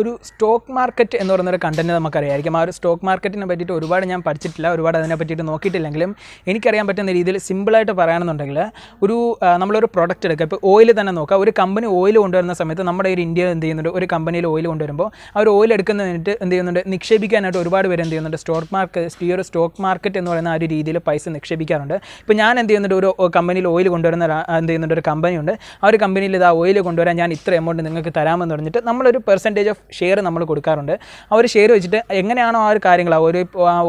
ഒരു stock market എന്ന് പറയുന്ന ഒരു കണ്ടന്റ് നമുക്കറിയാമായിരിക്കും ആ ഒരു സ്റ്റോക്ക് മാർക്കറ്റിനെ പറ്റിയിട്ട് ഒരുപാട് ഞാൻ പഠിച്ചിട്ടില്ല ഒരുപാട് അതിനെ പറ്റിയിട്ട് നോക്കിയിട്ടില്ലെങ്കിലും എനിക്കറിയാൻ പറ്റുന്ന രീതിയിൽ സിമ്പിളായിട്ട് പറയുകയാണെന്നുണ്ടെങ്കിൽ ഒരു നമ്മളൊരു പ്രൊഡക്റ്റ് എടുക്കുക ഇപ്പോൾ ഓയിൽ തന്നെ നോക്കുക ഒരു കമ്പനി ഓയിൽ കൊണ്ടുവരുന്ന സമയത്ത് നമ്മുടെ ഒരു ഇന്ത്യ എന്ത് ചെയ്യുന്നുണ്ട് ഒരു കമ്പനിയിൽ ഓയിൽ കൊണ്ടുവരുമ്പോൾ അവർ ഓയിൽ എടുക്കുന്നതിനായിട്ട് എന്ത് ചെയ്യുന്നുണ്ട് നിക്ഷേപിക്കാനായിട്ട് ഒരുപാട് പേര് എന്ത് ചെയ്യുന്നുണ്ട് സ്റ്റോക്ക് മാർക്കറ്റ് ഈ ഒരു സ്റ്റോക്ക് മാർക്കറ്റ് എന്ന് പറയുന്ന ആ ഒരു രീതിയിൽ പൈസ നിക്ഷേപിക്കാറുണ്ട് ഇപ്പോൾ ഞാൻ എന്ത് ചെയ്യുന്നുണ്ട് ഒരു കമ്പനിയിൽ ഓയിൽ കൊണ്ടുവരുന്ന എന്ത് ചെയ്യുന്നുണ്ട് ഒരു കമ്പനിയുണ്ട് ആ ഒരു കമ്പനിയിൽ ഇത് ആ ഓയിൽ കൊണ്ടുവരാൻ ഞാൻ ഇത്ര എമൗണ്ട് നിങ്ങൾക്ക് തരാമെന്ന് പറഞ്ഞിട്ട് നമ്മളൊരു പെർസെൻറ്റേജ് ഓഫ് ഷെയർ നമ്മൾ കൊടുക്കാറുണ്ട് ആ ഒരു ഷെയർ വെച്ചിട്ട് എങ്ങനെയാണോ ആ ഒരു കാര്യങ്ങൾ ആ ഒരു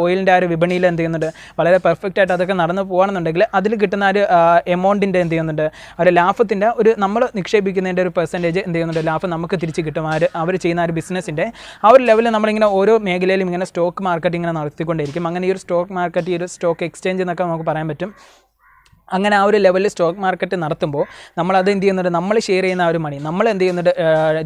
ഓയിലിൻ്റെ ആ ഒരു വിപണിയിൽ എന്ത് ചെയ്യുന്നുണ്ട് വളരെ പെർഫെക്റ്റ് ആയിട്ട് അതൊക്കെ നടന്നു പോകണമെന്നുണ്ടെങ്കിൽ അതിൽ കിട്ടുന്ന ഒരു എമൗണ്ടിൻ്റെ എന്ത് ചെയ്യുന്നുണ്ട് ഒരു ലാഭത്തിൻ്റെ ഒരു നമ്മൾ നിക്ഷേപിക്കുന്നതിൻ്റെ ഒരു പെർസെൻറ്റേജ് എന്ത് ചെയ്യുന്നുണ്ട് ലാഭം നമുക്ക് തിരിച്ച് കിട്ടും ആ അവർ ചെയ്യുന്ന ഒരു ബിസിനസ്സിൻ്റെ ആ ഒരു ലെവലിൽ നമ്മളിങ്ങനെ ഓരോ മേഖലയിലും ഇങ്ങനെ സ്റ്റോക്ക് മാർക്കറ്റ് ഇങ്ങനെ നടത്തിക്കൊണ്ടിരിക്കും അങ്ങനെ ഈ ഒരു സ്റ്റോക്ക് മാർക്കറ്റ് ഈ ഒരു സ്റ്റോക്ക് എക്സ്ചേഞ്ച് എന്നൊക്കെ നമുക്ക് പറയാൻ പറ്റും അങ്ങനെ ആ ഒരു ലെവലിൽ സ്റ്റോക്ക് മാർക്കറ്റ് നടത്തുമ്പോൾ നമ്മൾ അത് എന്ത് ചെയ്യുന്നുണ്ട് നമ്മൾ ഷെയർ ചെയ്യുന്ന ആ ഒരു മണി നമ്മൾ എന്ത് ചെയ്യുന്നുണ്ട്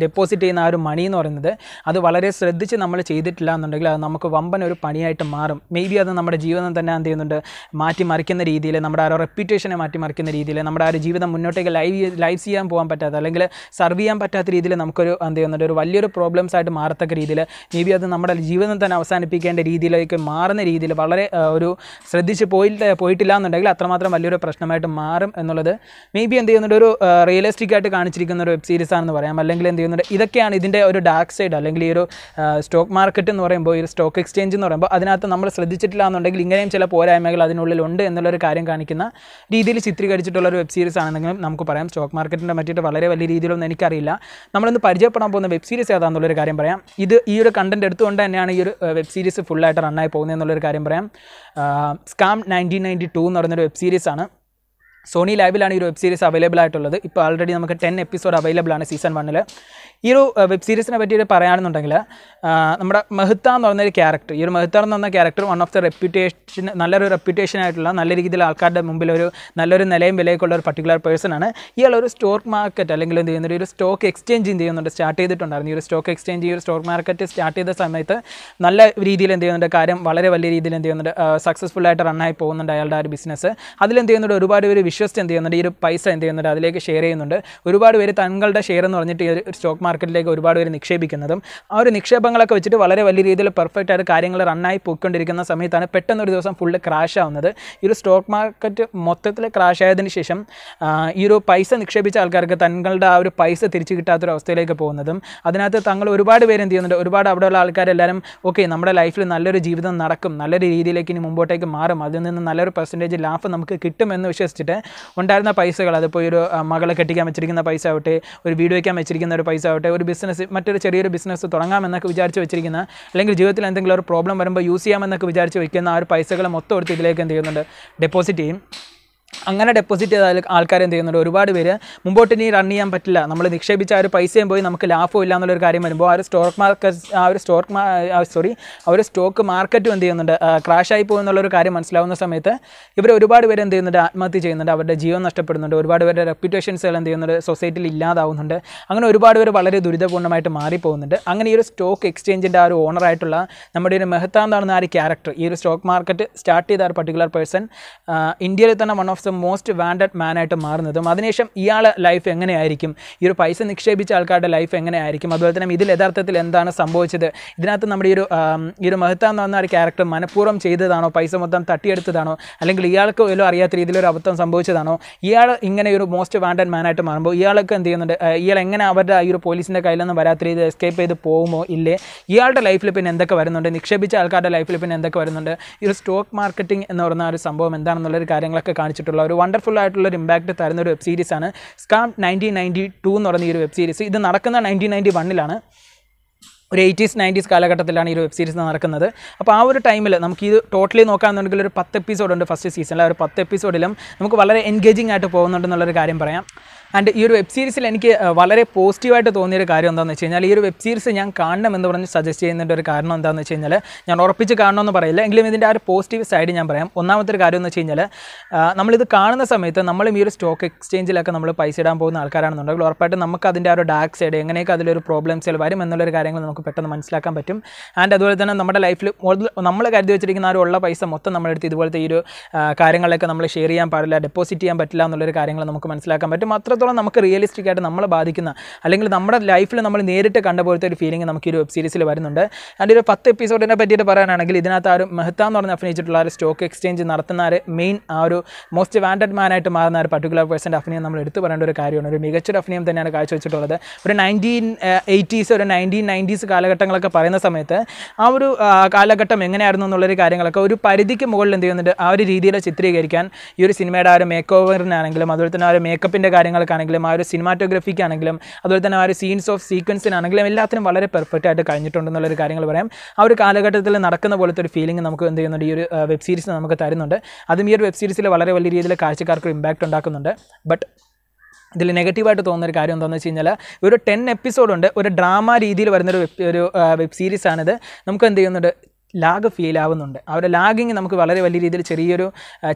ഡെപ്പോസിറ്റ് ചെയ്യുന്ന ആ ഒരു മണി എന്ന് പറയുന്നത് അത് വളരെ ശ്രദ്ധിച്ച് നമ്മൾ ചെയ്തിട്ടില്ല എന്നുണ്ടെങ്കിൽ അത് നമുക്ക് വമ്പൻ ഒരു പണിയായിട്ട് മാറും മേ ബി അത് നമ്മുടെ ജീവിതം തന്നെ എന്ത് ചെയ്യുന്നുണ്ട് മാറ്റി മറിക്കുന്ന രീതിയിൽ നമ്മുടെ ആ ഒരു റെപ്യൂട്ടേഷനെ മാറ്റി മറിക്കുന്ന രീതിയിൽ നമ്മുടെ ആ ഒരു ജീവിതം മുന്നോട്ടേക്ക് ലൈവ് ലൈവ് ചെയ്യാൻ പോകാൻ പറ്റാത്ത അല്ലെങ്കിൽ സർവ് ചെയ്യാൻ പറ്റാത്ത രീതിയിൽ നമുക്കൊരു എന്ത് ചെയ്യുന്നുണ്ട് ഒരു വലിയൊരു പ്രോബ്ലംസ് ആയിട്ട് മാറത്തക്ക രീതിയിൽ മേ ബി അത് നമ്മുടെ ജീവിതം തന്നെ അവസാനിപ്പിക്കേണ്ട രീതിയിലേക്ക് മാറുന്ന രീതിയിൽ വളരെ ഒരു ശ്രദ്ധിച്ച് പോയി പോയിട്ടില്ല എന്നുണ്ടെങ്കിൽ അത്രമാത്രം വലിയൊരു പ്രശ്നം പ്രശ്നമായിട്ട് മാറും എന്നുള്ളത് മേ ബി എന്ത് ചെയ്യുന്നുണ്ട് ഒരു റിയലിസ്റ്റിക് ആയിട്ട് കാണിച്ചിരിക്കുന്ന ഒരു വെബ് സീരീസ് ആണെന്ന് പറയാം അല്ലെങ്കിൽ എന്ത് ചെയ്യുന്നുണ്ട് ഇതൊക്കെയാണ് ഇതിൻ്റെ ഒരു ഡാർക്ക് സൈഡ് അല്ലെങ്കിൽ ഈ ഒരു സ്റ്റോക്ക് മാർക്കറ്റ് എന്ന് പറയുമ്പോൾ ഈ സ്റ്റോക്ക് എക്സ്ചേഞ്ച് എന്ന് പറയുമ്പോൾ അതിനകത്ത് നമ്മൾ ശ്രദ്ധിച്ചിട്ടില്ല എന്നുണ്ടെങ്കിൽ ഇങ്ങനെയും ചില പോരായ്മകൾ അതിനുള്ളിലുണ്ട് എന്നുള്ളൊരു കാര്യം കാണിക്കുന്ന രീതിയിൽ ചിത്രീകരിച്ചിട്ടുള്ള ഒരു വെബ് സീരീസ് ആണെന്നെങ്കിലും നമുക്ക് പറയാം സ്റ്റോക്ക് മാർക്കറ്റിൻ്റെ പറ്റിയിട്ട് വളരെ വലിയ രീതിയിലൊന്നും എനിക്കറിയില്ല നമ്മളൊന്ന് പരിചയപ്പെടാൻ പോകുന്ന വെബ് സീരീസ് ഏതാണെന്നുള്ളൊരു കാര്യം പറയാം ഇത് ഈ ഒരു കണ്ടന്റ് എടുത്തുകൊണ്ട് തന്നെയാണ് ഈ ഒരു വെബ് സീരീസ് ഫുള്ളായിട്ട് റണ്ണായി പോകുന്നത് എന്നുള്ളൊരു കാര്യം പറയാം സ്കാം നയൻറ്റീൻ നയൻറ്റി ടു എന്ന് പറയുന്നൊരു വെബ് ആണ് സോണി ലൈവിലാണ് ഈ ഒരു വെബ് സീരീസ് അവൈലബിൾ ആയിട്ടുള്ളത് ഇപ്പോൾ ആൾറെഡി നമുക്ക് ടെൻ എപ്പിസോഡ് അവൈലബിൾ ആണ് സീസൺ വണ്ണിൽ ഈ ഒരു വെബ് സീരീസിനെ പറ്റിയിട്ട് പറയുകയാണെന്നുണ്ടെങ്കിൽ നമ്മുടെ മെഹ്ത്ത എന്ന് പറയുന്ന ഒരു ക്യാരക്ടർ ഈ ഒരു മെഹ്ത്ത എന്ന് പറഞ്ഞ character one of the reputation നല്ലൊരു റെപ്യൂട്ടേഷൻ ആയിട്ടുള്ള നല്ല രീതിയിൽ ആൾക്കാരുടെ മുമ്പിൽ ഒരു നല്ലൊരു നിലയും വിലയൊക്കെ ഉള്ള ഒരു പർട്ടിക്കുലർ പേഴ്സൺ ആണ് ഇയാൾ ഒരു സ്റ്റോക്ക് മാർക്കറ്റ് അല്ലെങ്കിൽ എന്ത് ചെയ്യുന്നുണ്ട് ഒരു സ്റ്റോക്ക് എക്സ്ചേഞ്ച് എന്ത് ചെയ്യുന്നുണ്ട് സ്റ്റാർട്ട് ചെയ്തിട്ടുണ്ടായിരുന്നു ഈ ഒരു സ്റ്റോക്ക് എക്സ്ചേഞ്ച് ഈ ഒരു സ്റ്റോക്ക് മാർക്കറ്റ് സ്റ്റാർട്ട് ചെയ്ത സമയത്ത് നല്ല രീതിയിൽ എന്ത് ചെയ്യുന്നുണ്ട് കാര്യം വളരെ വലിയ രീതിയിൽ എന്ത് ചെയ്യുന്നുണ്ട് സക്സസ്ഫുൾ ആയിട്ട് റണ്ണായി പോകുന്നുണ്ട് അയാളുടെ ആ ഒരു ബിസിനസ് എന്ത് ചെയ്യുന്നുണ്ട് ഒരുപാട് പേര് വിശ്വസിച്ച് എന്ത് ചെയ്യുന്നുണ്ട് ഈ ഒരു പൈസ എന്ത് ചെയ്യുന്നുണ്ട് അതിലേക്ക് ഷെയർ ചെയ്യുന്നുണ്ട് ഒരുപാട് പേര് തങ്ങളുടെ ഷെയർ എന്ന് പറഞ്ഞിട്ട് ഈ ഒരു സ്റ്റോക്ക് മാർക്കറ്റിലേക്ക് ഒരുപാട് പേര് നിക്ഷേപിക്കുന്നതും ആ ഒരു നിക്ഷേപങ്ങളൊക്കെ വെച്ചിട്ട് വളരെ വലിയ രീതിയിൽ പെർഫെക്റ്റ് ആയിട്ട് കാര്യങ്ങൾ റണ്ണായി പോയിക്കൊണ്ടിരിക്കുന്ന സമയത്താണ് പെട്ടെന്ന് ഒരു ദിവസം ഫുള്ള് ക്രാഷ് ആവുന്നത് ഈ ഒരു സ്റ്റോക്ക് മാർക്കറ്റ് മൊത്തത്തിൽ ക്രാഷ് ആയതിനു ശേഷം ഈ ഒരു പൈസ നിക്ഷേപിച്ച ആൾക്കാർക്ക് തങ്ങളുടെ ആ ഒരു പൈസ തിരിച്ചു കിട്ടാത്തൊരു അവസ്ഥയിലേക്ക് പോകുന്നതും അതിനകത്ത് തങ്ങൾ ഒരുപാട് പേര് എന്ത് ചെയ്യുന്നുണ്ട് ഒരുപാട് അവിടെയുള്ള ആൾക്കാരെല്ലാവരും ഓക്കെ നമ്മുടെ ലൈഫിൽ നല്ലൊരു ജീവിതം നടക്കും നല്ലൊരു രീതിയിലേക്ക് ഇനി മുമ്പോട്ടേക്ക് മാറും അതിൽ നിന്ന് നല്ലൊരു പെർസെൻറ്റേജ് ലാഭം നമുക്ക് കിട്ടുമെന്ന് വിശ്വസിച്ചിട്ട് ഉണ്ടായിരുന്ന പൈസകൾ അതിപ്പോൾ ഒരു മകളെ കെട്ടിക്കാൻ വെച്ചിരിക്കുന്ന പൈസ ആവട്ടെ ഒരു വീട് വയ്ക്കാൻ വെച്ചിരിക്കുന്ന ഒരു പൈസ ആവട്ടെ ഒരു ബിസിനസ് മറ്റൊരു ചെറിയൊരു ബിസിനസ് തുടങ്ങാമെന്നൊക്കെ വിചാരിച്ച് വെച്ചിരിക്കുന്ന അല്ലെങ്കിൽ ജീവിതത്തിൽ എന്തെങ്കിലും ഒരു പ്രോബ്ലം വരുമ്പോൾ യൂസ് ചെയ്യാമെന്നൊക്കെ വിചാരിച്ച് വയ്ക്കുന്ന ആ ഒരു പൈസകൾ മൊത്തം എടുത്ത് ഇതിലേക്ക് എന്ത് ചെയ്യുന്നുണ്ട് ഡെപ്പോസിറ്റ് ചെയ്യും അങ്ങനെ ഡെപ്പോസിറ്റ് ചെയ്ത ആൾക്കാർ എന്ത് ചെയ്യുന്നുണ്ട് ഒരുപാട് പേര് മുമ്പോട്ട് ഇനി റൺ ചെയ്യാൻ പറ്റില്ല നമ്മൾ നിക്ഷേപിച്ച ആ ഒരു പൈസയും പോയി നമുക്ക് ലാഭം ഇല്ല എന്നുള്ളൊരു കാര്യം വരുമ്പോൾ ആ ഒരു സ്റ്റോക്ക് മാർക്കറ്റ് ആ ഒരു സ്റ്റോക്ക് സോറി ആ ഒരു സ്റ്റോക്ക് മാർക്കറ്റും എന്ത് ചെയ്യുന്നുണ്ട് ക്രാഷായി ഒരു കാര്യം മനസ്സിലാവുന്ന സമയത്ത് ഇവർ ഒരുപാട് പേര് എന്ത് ചെയ്യുന്നുണ്ട് ആത്മഹത്യ ചെയ്യുന്നുണ്ട് അവരുടെ ജീവൻ നഷ്ടപ്പെടുന്നുണ്ട് ഒരുപാട് പേരുടെ റെപ്യൂട്ടേഷൻസുകൾ എന്ത് ചെയ്യുന്നുണ്ട് സൊസൈറ്റിയിൽ ഇല്ലാതാവുന്നുണ്ട് അങ്ങനെ ഒരുപാട് പേര് വളരെ ദുരിതപൂർണ്ണമായിട്ട് മാറിപ്പോകുന്നുണ്ട് അങ്ങനെ ഈ ഒരു സ്റ്റോക്ക് എക്സ്ചേഞ്ചിൻ്റെ ആ ഒരു ഓണറായിട്ടുള്ള നമ്മുടെ ഒരു മെഹ്ത്ത ആ ഒരു ക്യാരക്ടർ ഈ ഒരു സ്റ്റോക്ക് മാർക്കറ്റ് സ്റ്റാർട്ട് ചെയ്ത ആ ഒരു പർട്ടിക്കുലർ പേഴ്സൺ ഇന്ത്യയിൽ തന്നെ വൺ ഓഫ് ദ ഏറ്റവും മോസ്റ്റ് വാണ്ടഡ് മാനായിട്ട് മാറുന്നതും അതിനുശേഷം ഇയാൾ ലൈഫ് എങ്ങനെയായിരിക്കും ഈ ഒരു പൈസ നിക്ഷേപിച്ച ആൾക്കാരുടെ ലൈഫ് എങ്ങനെയായിരിക്കും അതുപോലെ തന്നെ ഇതിൽ യഥാർത്ഥത്തിൽ എന്താണ് സംഭവിച്ചത് ഇതിനകത്ത് നമ്മുടെ ഈ ഒരു ഈ ഒരു മഹത്ത എന്ന് പറഞ്ഞ ഒരു ക്യാരക്ടർ മനഃപൂർവ്വം ചെയ്തതാണോ പൈസ മൊത്തം തട്ടിയെടുത്തതാണോ അല്ലെങ്കിൽ ഇയാൾക്ക് പോലും അറിയാത്ത രീതിയിൽ ഒരു അബദ്ധം സംഭവിച്ചതാണോ ഇയാൾ ഇങ്ങനെ ഒരു മോസ്റ്റ് വാണ്ടഡ് മാനായിട്ട് മാറുമ്പോൾ ഇയാളൊക്കെ എന്ത് ചെയ്യുന്നുണ്ട് ഇയാൾ എങ്ങനെ അവരുടെ ഈ ഒരു പോലീസിൻ്റെ കയ്യിലൊന്നും വരാത്ത രീതിയിൽ എസ്കേപ്പ് ചെയ്ത് പോകുമോ ഇല്ലേ ഇയാളുടെ ലൈഫിൽ പിന്നെ എന്തൊക്കെ വരുന്നുണ്ട് നിക്ഷേപിച്ച ആൾക്കാരുടെ ലൈഫിൽ പിന്നെ എന്തൊക്കെ വരുന്നുണ്ട് ഈ ഒരു സ്റ്റോക്ക് മാർക്കറ്റിംഗ് എന്ന് പറയുന്ന ഒരു സംഭവം എന്താണെന്നുള്ളൊരു കാര്യങ്ങളൊക്കെ കാണിച്ചിട്ടുള്ള ഒരു വണ്ടർഫുൾ ആയിട്ടുള്ള ഒരു ഇമ്പാക്റ്റ് തരുന്ന ഒരു വെബ് സീരീസാണ് സ്കാം നയൻറ്റീൻ നയൻറ്റി ടു എന്ന് പറയുന്ന ഈ ഒരു വെബ് സീരീസ് ഇത് നടക്കുന്ന നയൻറ്റീൻ നയൻറ്റി വണ്ണിലാണ് ഒരു എയ്റ്റീസ് നയൻറ്റീസ് കാലഘട്ടത്തിലാണ് ഈ ഒരു വെബ് സീരീസ് നടക്കുന്നത് അപ്പോൾ ആ ഒരു ടൈമിൽ നമുക്ക് ഇത് ടോട്ടലി നോക്കുകയാണെന്നുണ്ടെങ്കിൽ ഒരു പത്ത് എപ്പിസോഡ് ഉണ്ട് ഫസ്റ്റ് സീസണിൽ ഒരു പത്ത് എപ്പിസോഡിലും നമുക്ക് വളരെ എൻഗേജിംഗ് ആയിട്ട് പോകുന്നുണ്ടെന്നുള്ളൊരു കാര്യം പറയാം ആൻഡ് ഈ ഒരു വെബ് സീരീസിൽ എനിക്ക് വളരെ പോസിറ്റീവായിട്ട് തോന്നിയൊരു കാര്യം എന്താണെന്ന് വെച്ച് കഴിഞ്ഞാൽ ഈ ഒരു വെബ് സീരീസ് ഞാൻ കാണണം എന്ന് പറഞ്ഞ് സജസ്റ്റ് ചെയ്യുന്നതിൻ്റെ ഒരു കാരണം എന്താണെന്ന് വെച്ച് കഴിഞ്ഞാൽ ഞാൻ ഉറപ്പിച്ച് കാണണമെന്ന് പറയില്ല എങ്കിലും ഇതിൻ്റെ ആ ഒരു പോസിറ്റീവ് സൈഡ് ഞാൻ പറയാം ഒന്നാമത്തെ ഒരു കാര്യം എന്ന് വെച്ച് കഴിഞ്ഞാൽ നമ്മളിത് കാണുന്ന സമയത്ത് നമ്മളും ഈ ഒരു സ്റ്റോക്ക് എക്സ്ചേഞ്ചിലൊക്കെ നമ്മൾ പൈസ ഇടാൻ പോകുന്ന ആൾക്കാരാണെന്നുണ്ടെങ്കിൽ ഉറപ്പായിട്ട് നമുക്ക് അതിൻ്റെ ആ ഒരു ഡാർക്ക് സൈഡ് എങ്ങനെയൊക്കെ അതിലൊരു പ്രോബ്ലംസുകൾ വരും എന്നുള്ളൊരു കാര്യങ്ങൾ നമുക്ക് പെട്ടെന്ന് മനസ്സിലാക്കാൻ പറ്റും ആൻഡ് അതുപോലെ തന്നെ നമ്മുടെ ലൈഫിൽ നമ്മൾ കരുതി വെച്ചിരിക്കുന്ന ആ ഒരു ഉള്ള പൈസ മൊത്തം നമ്മളെടുത്ത് ഇതുപോലത്തെ ഈ ഒരു കാര്യങ്ങളൊക്കെ നമ്മൾ ഷെയർ ചെയ്യാൻ പാടില്ല ഡെപ്പോസിറ്റ് ചെയ്യാൻ പറ്റില്ല എന്നുള്ളൊരു കാര്യങ്ങൾ നമുക്ക് മനസ്സിലാക്കാൻ പറ്റും അത്രത്തോളം എത്രത്തോളം നമുക്ക് റിയലിസ്റ്റിക് ആയിട്ട് നമ്മളെ ബാധിക്കുന്ന അല്ലെങ്കിൽ നമ്മുടെ ലൈഫിൽ നമ്മൾ നേരിട്ട് കണ്ട പോലത്തെ ഒരു ഫീലിംഗ് നമുക്ക് ഒരു വെബ് സീരീസിൽ വരുന്നുണ്ട് അതിൻ്റെ ഒരു പത്ത് എപ്പിസോഡിനെ പറ്റിയിട്ട് പറയാനാണെങ്കിൽ ഇതിനകത്ത് ആ ഒരു മെഹത്ത എന്ന് പറഞ്ഞ് അഭിനയിച്ചിട്ടുള്ള ഒരു സ്റ്റോക്ക് എക്സ്ചേഞ്ച് നടത്തുന്ന ഒരു മെയിൻ ആ ഒരു മോസ്റ്റ് വാൻഡഡ് മാനായിട്ട് മാറുന്ന ഒരു പർട്ടിക്കുലർ പേഴ്സൻ്റെ അഭിനയം നമ്മൾ എടുത്തു പറയേണ്ട ഒരു കാര്യമാണ് ഒരു മികച്ചൊരു അഭിനയം തന്നെയാണ് കാഴ്ചവെച്ചിട്ടുള്ളത് ഒരു നയൻറ്റീൻ എയ്റ്റീസ് ഒരു നയൻറ്റീൻ നയൻറ്റീസ് കാലഘട്ടങ്ങളൊക്കെ പറയുന്ന സമയത്ത് ആ ഒരു കാലഘട്ടം എങ്ങനെയായിരുന്നു എന്നുള്ളൊരു കാര്യങ്ങളൊക്കെ ഒരു പരിധിക്ക് മുകളിൽ എന്ത് ചെയ്യുന്നുണ്ട് ആ ഒരു രീതിയിൽ ചിത്രീകരിക്കാൻ ഈ ഒരു സിനിമയുടെ ആ ഒരു മേക്ക് ഓവറിനാണെങ്കിലും അതുപോലെ തന്നെ ആ ഒരു മേക്കപ്പിൻ്റെ കാര്യങ്ങൾ ആണെങ്കിലും ആ ഒരു സിനിമാറ്റോഗ്രഫിക്കാണെങ്കിലും അതുപോലെ തന്നെ ആ ഒരു സീൻസ് ഓഫ് സീക്വൻസിനാണെങ്കിലും എല്ലാത്തിനും വളരെ പെർഫെക്റ്റ് ആയിട്ട് ഒരു കാര്യങ്ങൾ പറയാം ആ ഒരു കാലഘട്ടത്തിൽ നടക്കുന്ന പോലത്തെ ഒരു ഫീലിംഗ് നമുക്ക് എന്ത് ചെയ്യുന്നുണ്ട് ഈ ഒരു വെബ് സീരീസ് നമുക്ക് തരുന്നുണ്ട് അതും ഈ ഒരു വെബ് സീരീസിൽ വളരെ വലിയ രീതിയിൽ കാഴ്ചക്കാർക്ക് ഇമ്പാക്റ്റ് ഉണ്ടാക്കുന്നുണ്ട് ബട്ട് ഇതിൽ നെഗറ്റീവായിട്ട് തോന്നുന്ന ഒരു കാര്യം എന്താണെന്ന് വെച്ച് കഴിഞ്ഞാൽ ഒരു ടെൻ എപ്പിസോഡുണ്ട് ഒരു ഡ്രാമ രീതിയിൽ വരുന്നൊരു വെബ് ഒരു വെബ് സീരീസാണിത് നമുക്ക് എന്ത് ചെയ്യുന്നുണ്ട് ലാഗ് ഫീൽ ആവുന്നുണ്ട് അവരുടെ ലാഗിങ് നമുക്ക് വളരെ വലിയ രീതിയിൽ ചെറിയൊരു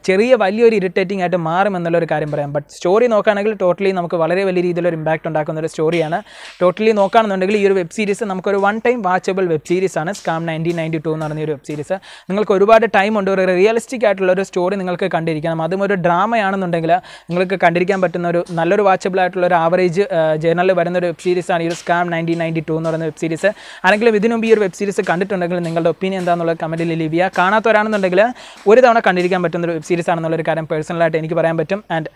ചെറിയ വലിയൊരു ഇറിറ്റേറ്റിംഗ് ആയിട്ട് മാറും എന്നുള്ളൊരു കാര്യം പറയാം ബട്ട് സ്റ്റോറി നോക്കുകയാണെങ്കിൽ ടോട്ടലി നമുക്ക് വളരെ വലിയ രീതിയിലൊരു ഇമ്പാക്റ്റ് ഉണ്ടാക്കുന്ന ഒരു സ്റ്റോറിയാണ് ടോട്ടലി നോക്കുകയാണെന്നുണ്ടെങ്കിൽ ഈ ഒരു വെബ് സീരീസ് നമുക്കൊരു one time watchable web series ആണ് സ്കാം നയൻറ്റീൻ നയൻറ്റി ടു എന്ന് പറഞ്ഞ ഒരു വെബ് സീരീസ് നിങ്ങൾക്ക് ഒരുപാട് ടൈം ഉണ്ട് ഒരു റിയലിസ്റ്റിക് ആയിട്ടുള്ള ഒരു സ്റ്റോറി നിങ്ങൾക്ക് കണ്ടിരിക്കണം അതും ഒരു ഡ്രാമയാണെന്നുണ്ടെങ്കിൽ നിങ്ങൾക്ക് കണ്ടിരിക്കാൻ പറ്റുന്ന ഒരു നല്ലൊരു വാച്ചബിൾ ആയിട്ടുള്ള ഒരു ആവറേജ് ജേണലിൽ വരുന്ന ഒരു വെബ് സീരീസ് ആണ് ഈ ഒരു സ്കാം നയൻറ്റീൻ നയൻറ്റി ടു എന്ന് പറയുന്ന വെബ് സീരീസ് ആരെങ്കിലും ഇതിനുമുമ്പ് ഈ ഒരു വെബ് സീരീസ് കണ്ടിട്ടുണ്ടെങ്കിൽ നിങ്ങളുടെ ഒപ്പീനിയൻ എന്നുള്ള കമൻറ്റിൽ ലീവ് ചെയ്യുക കാണാത്തവരാണെന്നുണ്ടെങ്കിൽ ഒരു തവണ കണ്ടിരിക്കാൻ പറ്റുന്ന ഒരു വെബ് സീരീസ് ആണെന്നുള്ളൊരു കാര്യം പേഴ്സണലായിട്ട് എനിക്ക് പറയാൻ പറ്റും ആൻഡ്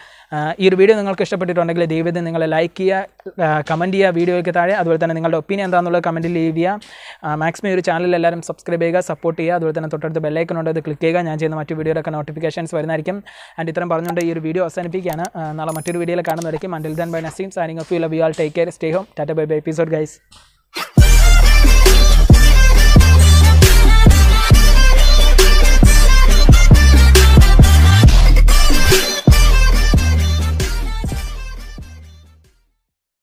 ഈ ഒരു വീഡിയോ നിങ്ങൾക്ക് ഇഷ്ടപ്പെട്ടിട്ടുണ്ടെങ്കിൽ ദൈവത്തെ നിങ്ങൾ ലൈക്ക് ചെയ്യുക കമൻറ്റ് ചെയ്യുക വീഡിയോയ്ക്ക് താഴെ അതുപോലെ തന്നെ നിങ്ങളുടെ ഒപ്പീനിയൻ എന്താണെന്നുള്ള കമൻറ്റിൽ ലീവ് ചെയ്യുക മാക്സിമം ഒരു ചാനൽ എല്ലാവരും സബ്സ്ക്രൈബ് ചെയ്യുക സപ്പോർട്ട് ചെയ്യുക അതുപോലെ തന്നെ തൊട്ടടുത്ത് ഉണ്ട് അത് ക്ലിക്ക് ചെയ്യുക ഞാൻ ചെയ്യുന്ന മറ്റു വീഡിയോയിലൊക്കെ നോട്ടിഫിക്കേഷൻസ് വരുന്നതായിരിക്കും ആൻഡ് ഇത്രയും പറഞ്ഞുകൊണ്ട് ഈ ഒരു വീഡിയോ അവസാനിപ്പിക്കുകയാണ് നാളെ മറ്റൊരു വീഡിയോയിൽ കാണുന്നതായിരിക്കും until then bye Naseem signing off you love you all take care stay home tata bye bye episode guys